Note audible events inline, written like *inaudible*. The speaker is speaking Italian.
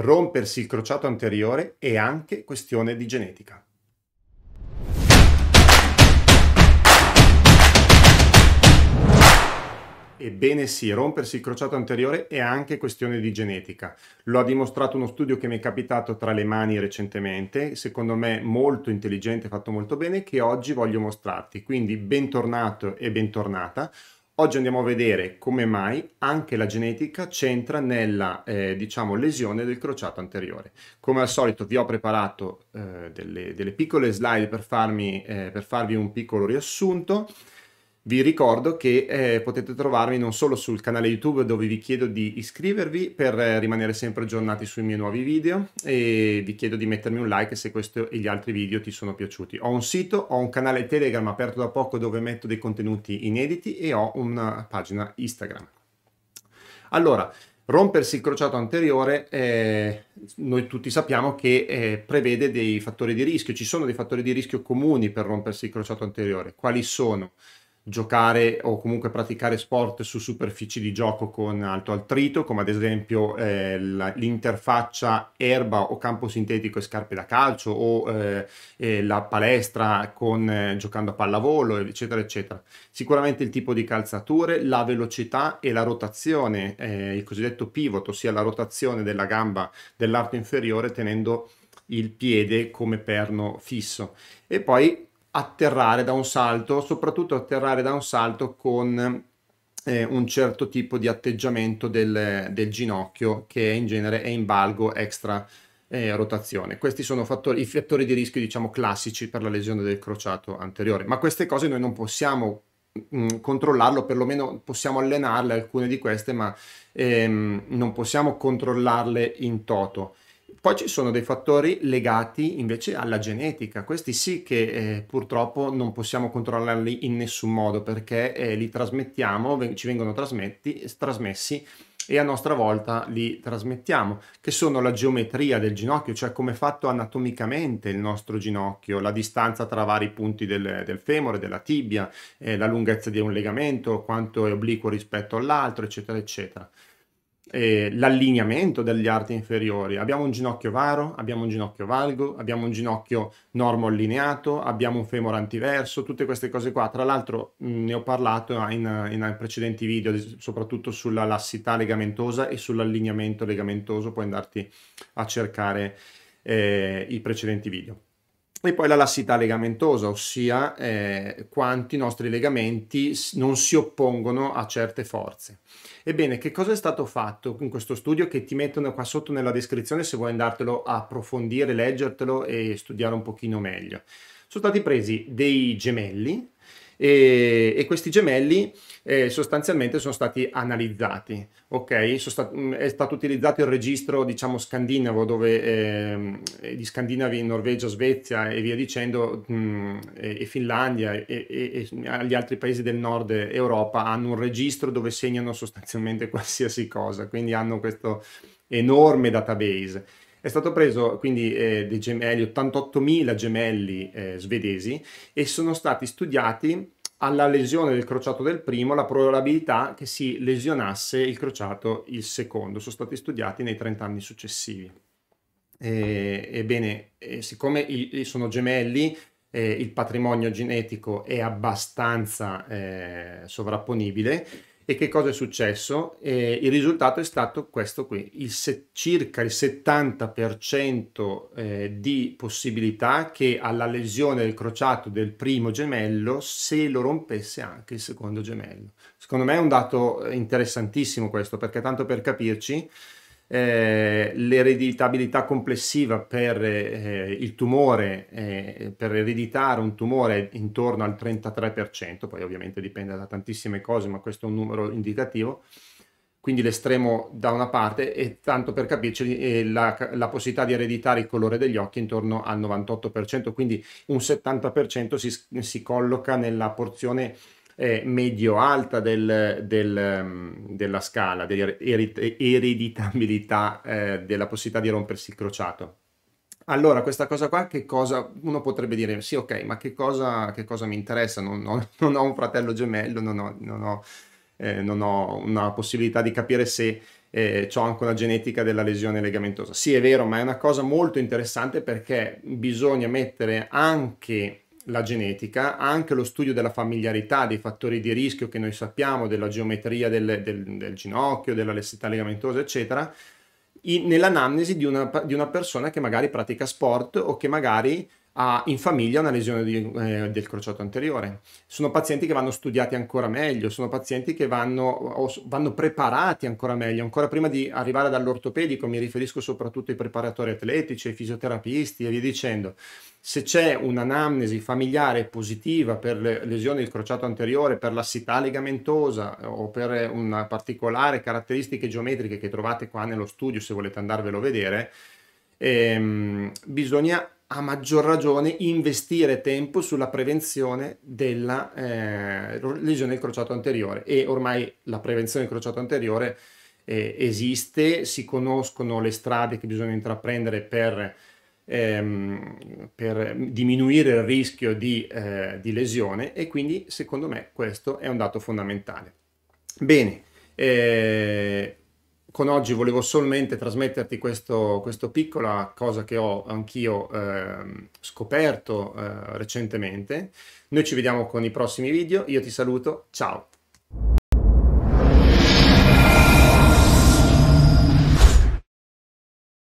rompersi il crociato anteriore è anche questione di genetica. Ebbene sì, rompersi il crociato anteriore è anche questione di genetica. Lo ha dimostrato uno studio che mi è capitato tra le mani recentemente, secondo me molto intelligente, fatto molto bene, che oggi voglio mostrarti. Quindi bentornato e bentornata. Oggi andiamo a vedere come mai anche la genetica c'entra nella eh, diciamo, lesione del crociato anteriore. Come al solito vi ho preparato eh, delle, delle, piccole slide per, farmi, eh, per farvi un piccolo riassunto. Vi ricordo che eh, potete trovarmi non solo sul canale YouTube dove vi chiedo di iscrivervi per eh, rimanere sempre aggiornati sui miei nuovi video e vi chiedo di mettermi un like se questo e gli altri video ti sono piaciuti. Ho un sito, ho un canale Telegram aperto da poco dove metto dei contenuti inediti e ho una pagina Instagram. Allora, rompersi il crociato anteriore, eh, noi tutti sappiamo che eh, prevede dei fattori di rischio, ci sono dei fattori di rischio comuni per rompersi il crociato anteriore. Quali sono? giocare o comunque praticare sport su superfici di gioco con alto altrito, come ad esempio eh, l'interfaccia erba o campo sintetico e scarpe da calcio o eh, eh, la palestra con, eh, giocando a pallavolo, eccetera, eccetera. Sicuramente il tipo di calzature, la velocità e la rotazione, eh, il cosiddetto pivot, ossia la rotazione della gamba dell'arto inferiore tenendo il piede come perno fisso. E poi atterrare da un salto, soprattutto atterrare da un salto con eh, un certo tipo di atteggiamento del, del, ginocchio che in genere è in valgo extra eh, rotazione. Questi sono fattori, i fattori di rischio diciamo classici per la lesione del crociato anteriore, ma queste cose noi non possiamo mh, mm, controllarlo, perlomeno possiamo allenarle alcune di queste, ma ehm, non possiamo controllarle in toto. Poi ci sono dei fattori legati invece alla genetica, questi sì che eh, purtroppo non possiamo controllarli in nessun modo perché eh, li trasmettiamo, ci vengono trasmessi e a nostra volta li trasmettiamo, che sono la geometria del ginocchio, cioè come è fatto anatomicamente il nostro ginocchio, la distanza tra vari punti del, del femore, della tibia, eh, la lunghezza di un legamento, quanto è obliquo rispetto all'altro, eccetera, eccetera eh, l'allineamento degli arti inferiori. Abbiamo un ginocchio varo, abbiamo un ginocchio valgo, abbiamo un ginocchio normo allineato, abbiamo un femore antiverso, tutte queste cose qua. Tra l'altro mh, mm, ne ho parlato in, in, precedenti video, soprattutto sulla lassità legamentosa e sull'allineamento legamentoso, puoi andarti a cercare eh, i precedenti video. E poi la lassità legamentosa, ossia eh, quanti nostri legamenti non si oppongono a certe forze. Ebbene, che cosa è stato fatto in questo studio che ti mettono qua sotto nella descrizione se vuoi andartelo a approfondire, leggertelo e studiare un pochino meglio? Sono stati presi dei gemelli e, e questi gemelli eh, sostanzialmente sono stati analizzati, ok? Sta- mm, è stato utilizzato il registro, diciamo, scandinavo, dove ehm, eh, di Scandinavi, Norvegia, Svezia e via dicendo, mh, mm, e, e, Finlandia e, e, e gli altri paesi del nord Europa hanno un registro dove segnano sostanzialmente *laughs* qualsiasi cosa, quindi hanno questo enorme database è stato preso quindi eh, dei gemelli, 88.000 gemelli eh, svedesi e sono stati studiati alla lesione del crociato del primo la probabilità che si lesionasse il crociato il secondo. Sono stati studiati nei 30 anni successivi. E, ebbene, eh, siccome i, sono gemelli, eh, il patrimonio genetico è abbastanza eh, sovrapponibile, e che cosa è successo? Eh, il risultato è stato questo qui, il se, circa il 70% eh, di possibilità che alla lesione del crociato del primo gemello se lo rompesse anche il secondo gemello. Secondo me è un dato eh, interessantissimo questo, perché tanto per capirci, eh, l'ereditabilità complessiva per eh, il tumore, eh, per ereditare un tumore è intorno al 33%, poi ovviamente dipende da tantissime cose, ma questo è un numero indicativo, quindi l'estremo da una parte e tanto per capirci eh, la, la possibilità di ereditare il colore degli occhi intorno al 98%, quindi un 70% si, si colloca nella porzione eh, medio-alta del, del, mm, della scala, dell'ereditabilità er-, eh, della possibilità di rompersi il crociato. Allora, questa cosa qua, che cosa uno potrebbe dire? Sì, ok, ma che cosa, che cosa mi interessa? Non ho, *laughs* non ho, un fratello gemello, non ho, non ho, eh, non ho una possibilità di capire se eh, ho anche una genetica della lesione legamentosa. Sì, è vero, ma è una cosa molto interessante perché bisogna mettere anche la genetica, anche lo studio della familiarità, dei fattori di rischio che noi sappiamo, della geometria del, del, del ginocchio, della lessità ligamentosa, eccetera, in, nell'anamnesi di una, di una persona che magari pratica sport o che magari ha in famiglia una lesione di, eh, del crociato anteriore. Sono pazienti che vanno studiati ancora meglio, sono pazienti che vanno, vanno preparati ancora meglio, ancora prima di arrivare dall'ortopedico, mi riferisco soprattutto ai preparatori atletici, ai fisioterapisti e via dicendo. Se c'è un'anamnesi familiare positiva per lesione del crociato anteriore, per l'assità ligamentosa eh, o per una particolare caratteristiche geometriche che trovate qua nello studio, se volete andarvelo a vedere, ehm, bisogna a maggior ragione investire tempo sulla prevenzione della eh, lesione del crociato anteriore e ormai la prevenzione del crociato anteriore eh, esiste, si conoscono le strade che bisogna intraprendere per, ehm, per diminuire il rischio di, eh, di, lesione e quindi secondo me questo è un dato fondamentale. Bene, eh, con oggi volevo solamente trasmetterti questa piccola cosa che ho anch'io eh, scoperto eh, recentemente. Noi ci vediamo con i prossimi video, io ti saluto, ciao!